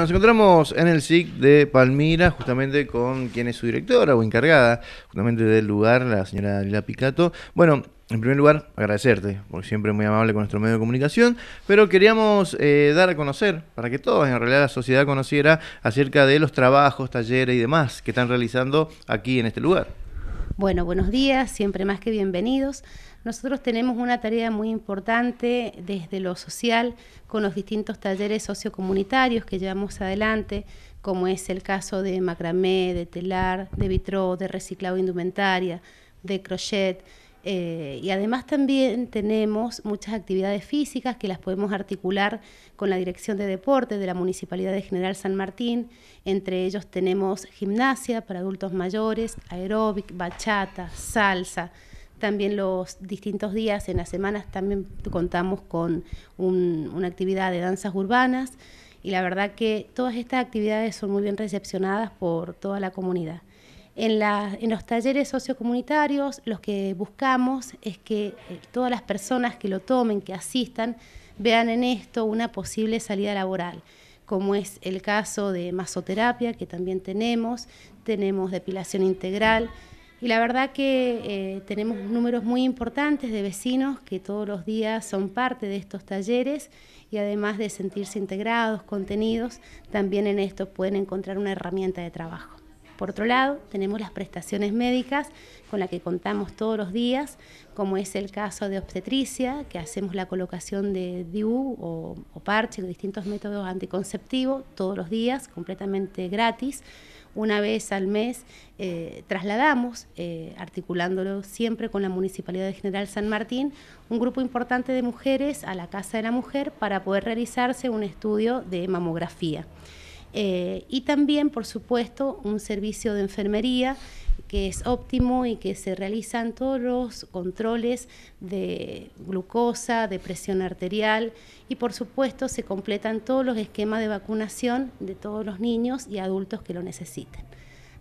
Nos encontramos en el SIC de Palmira, justamente con quien es su directora o encargada, justamente del lugar, la señora Daniela Picato. Bueno, en primer lugar, agradecerte, porque siempre muy amable con nuestro medio de comunicación, pero queríamos eh, dar a conocer, para que todos, en realidad la sociedad conociera, acerca de los trabajos, talleres y demás que están realizando aquí en este lugar. Bueno, buenos días, siempre más que bienvenidos. Nosotros tenemos una tarea muy importante desde lo social con los distintos talleres sociocomunitarios que llevamos adelante, como es el caso de macramé, de telar, de vitro, de reciclado indumentaria, de crochet. Eh, y además también tenemos muchas actividades físicas que las podemos articular con la Dirección de Deporte de la Municipalidad de General San Martín. Entre ellos tenemos gimnasia para adultos mayores, aeróbic, bachata, salsa. También los distintos días en las semanas también contamos con una actividad de danzas urbanas y la verdad que todas estas actividades son muy bien recepcionadas por toda la comunidad. En, los talleres sociocomunitarios lo que buscamos es que eh, todas las personas que lo tomen, que asistan, vean en esto una posible salida laboral, como es el caso de masoterapia que también tenemos, tenemos depilación integral, y la verdad que eh, tenemos números muy importantes de vecinos que todos los días son parte de estos talleres y además de sentirse integrados, contenidos, también en esto pueden encontrar una herramienta de trabajo. Por otro lado, tenemos las prestaciones médicas con las que contamos todos los días, como es el caso de obstetricia, que hacemos la colocación de DIU o, o parche, distintos métodos anticonceptivos todos los días, completamente gratis una vez al mes eh, trasladamos, eh, articulándolo siempre con la Municipalidad de General San Martín, un grupo importante de mujeres a la Casa de la Mujer para poder realizarse un estudio de mamografía. Eh, y también, por supuesto, un servicio de enfermería que es óptimo y que se realizan todos los controles de glucosa, de presión arterial y por supuesto se completan todos los esquemas de vacunación de todos los niños y adultos que lo necesiten.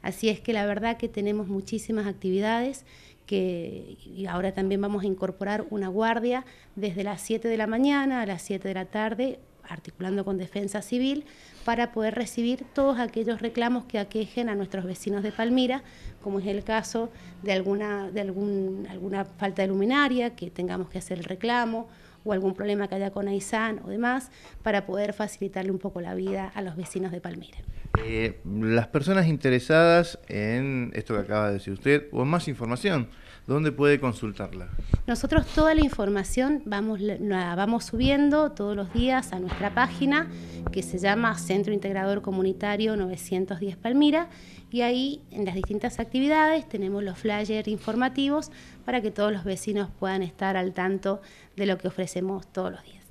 Así es que la verdad que tenemos muchísimas actividades que y ahora también vamos a incorporar una guardia desde las 7 de la mañana a las 7 de la tarde articulando con Defensa Civil, para poder recibir todos aquellos reclamos que aquejen a nuestros vecinos de Palmira, como es el caso de alguna, de algún, alguna falta de luminaria, que tengamos que hacer el reclamo, o algún problema que haya con AISAN o demás, para poder facilitarle un poco la vida a los vecinos de Palmira. Eh, las personas interesadas en esto que acaba de decir usted, o más información, ¿Dónde puede consultarla? Nosotros toda la información vamos, la vamos subiendo todos los días a nuestra página que se llama Centro Integrador Comunitario 910 Palmira y ahí en las distintas actividades tenemos los flyers informativos para que todos los vecinos puedan estar al tanto de lo que ofrecemos todos los días.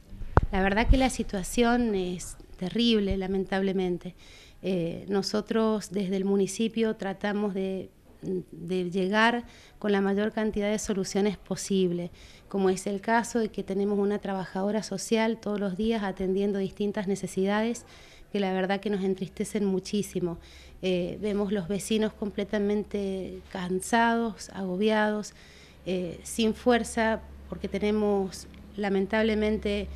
La verdad que la situación es terrible, lamentablemente. Eh, nosotros desde el municipio tratamos de de llegar con la mayor cantidad de soluciones posible, como es el caso de que tenemos una trabajadora social todos los días atendiendo distintas necesidades que la verdad que nos entristecen muchísimo. Eh, vemos los vecinos completamente cansados, agobiados, eh, sin fuerza, porque tenemos lamentablemente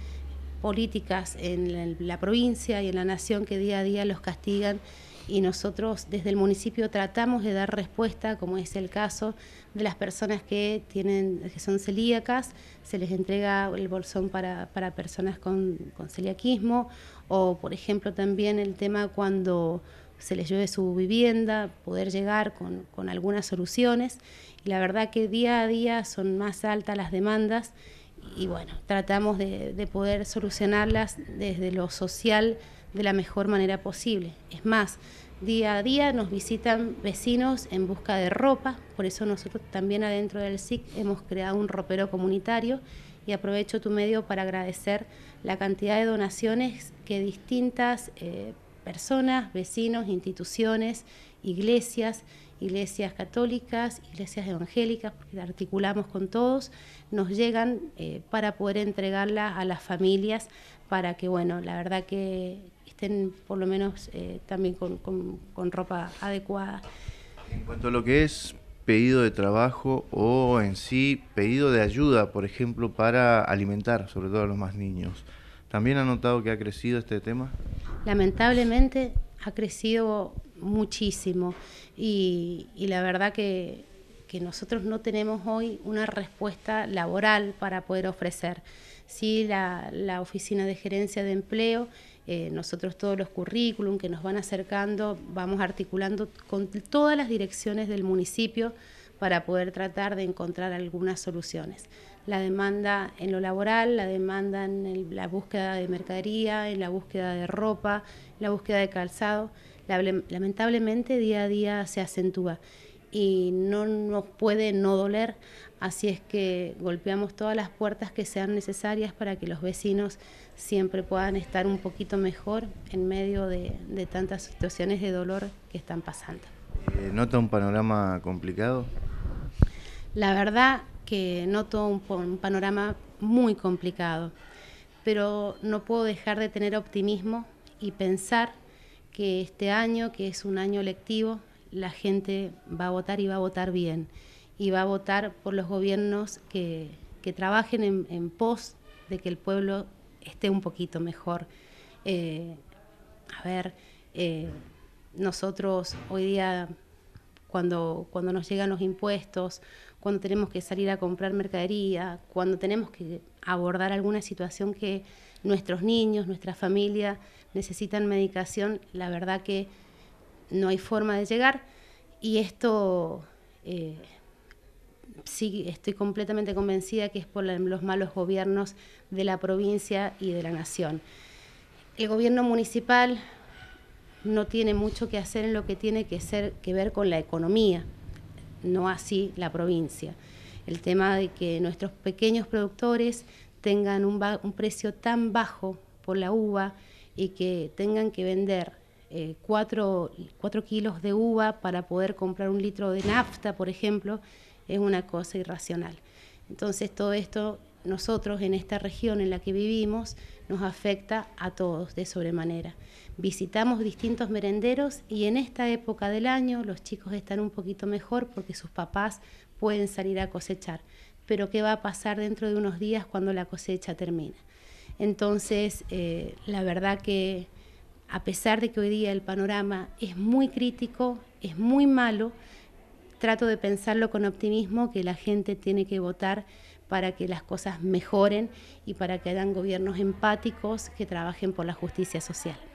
políticas en la provincia y en la nación que día a día los castigan y nosotros desde el municipio tratamos de dar respuesta, como es el caso de las personas que, tienen, que son celíacas, se les entrega el bolsón para, personas con, celiaquismo o, por ejemplo, también el tema cuando se les lleve su vivienda, poder llegar con, algunas soluciones. Y la verdad que día a día son más altas las demandas y bueno, tratamos de, de poder solucionarlas desde lo social, de la mejor manera posible. Es más, día a día nos visitan vecinos en busca de ropa, por eso nosotros también adentro del SIC hemos creado un ropero comunitario y aprovecho tu medio para agradecer la cantidad de donaciones que distintas eh, personas, vecinos, instituciones, iglesias, iglesias católicas, iglesias evangélicas, porque articulamos con todos, nos llegan eh, para poder entregarlas a las familias para que, bueno, la verdad que, por lo menos eh, también con, ropa adecuada. En cuanto a lo que es pedido de trabajo o en sí pedido de ayuda, por ejemplo, para alimentar, sobre todo a los más niños. ¿También ha notado que ha crecido este tema? Lamentablemente ha crecido muchísimo y, y la verdad que que nosotros no tenemos hoy una respuesta laboral para poder ofrecer. Sí, la, oficina de gerencia de empleo, eh, nosotros todos los currículum que nos van acercando, vamos articulando con todas las direcciones del municipio para poder tratar de encontrar algunas soluciones. La demanda en lo laboral, la demanda en la búsqueda de mercadería, en la búsqueda de ropa, la búsqueda de calzado, lamentablemente día a día se acentúa y no nos puede no doler, así es que golpeamos todas las puertas que sean necesarias para que los vecinos siempre puedan estar un poquito mejor en medio de, tantas situaciones de dolor que están pasando. Eh, ¿Nota un panorama complicado? La verdad que noto un panorama muy complicado, pero no puedo dejar de tener optimismo y pensar que este año, que es un año lectivo, la gente va a votar y va a votar bien, y va a votar por los gobiernos que, trabajen en, pos de que el pueblo esté un poquito mejor. Eh, a ver, eh, nosotros hoy día, cuando, cuando nos llegan los impuestos, cuando tenemos que salir a comprar mercadería, cuando tenemos que abordar alguna situación que nuestros niños, nuestra familia necesitan medicación, la verdad que no hay forma de llegar y esto eh, sí estoy completamente convencida que es por los malos gobiernos de la provincia y de la nación. El gobierno municipal no tiene mucho que hacer en lo que tiene que, ser, que ver con la economía, no así la provincia. El tema de que nuestros pequeños productores tengan un precio tan bajo por la uva y que tengan que vender eh, cuatro, kilos de uva para poder comprar un litro de nafta, por ejemplo, es una cosa irracional. Entonces todo esto nosotros en esta región en la que vivimos nos afecta a todos de sobremanera. Visitamos distintos merenderos y en esta época del año los chicos están un poquito mejor porque sus papás pueden salir a cosechar. Pero ¿qué va a pasar dentro de unos días cuando la cosecha termina? Entonces, eh, la verdad que a pesar de que hoy día el panorama es muy crítico, es muy malo, trato de pensarlo con optimismo, que la gente tiene que votar para que las cosas mejoren y para que hagan gobiernos empáticos que trabajen por la justicia social.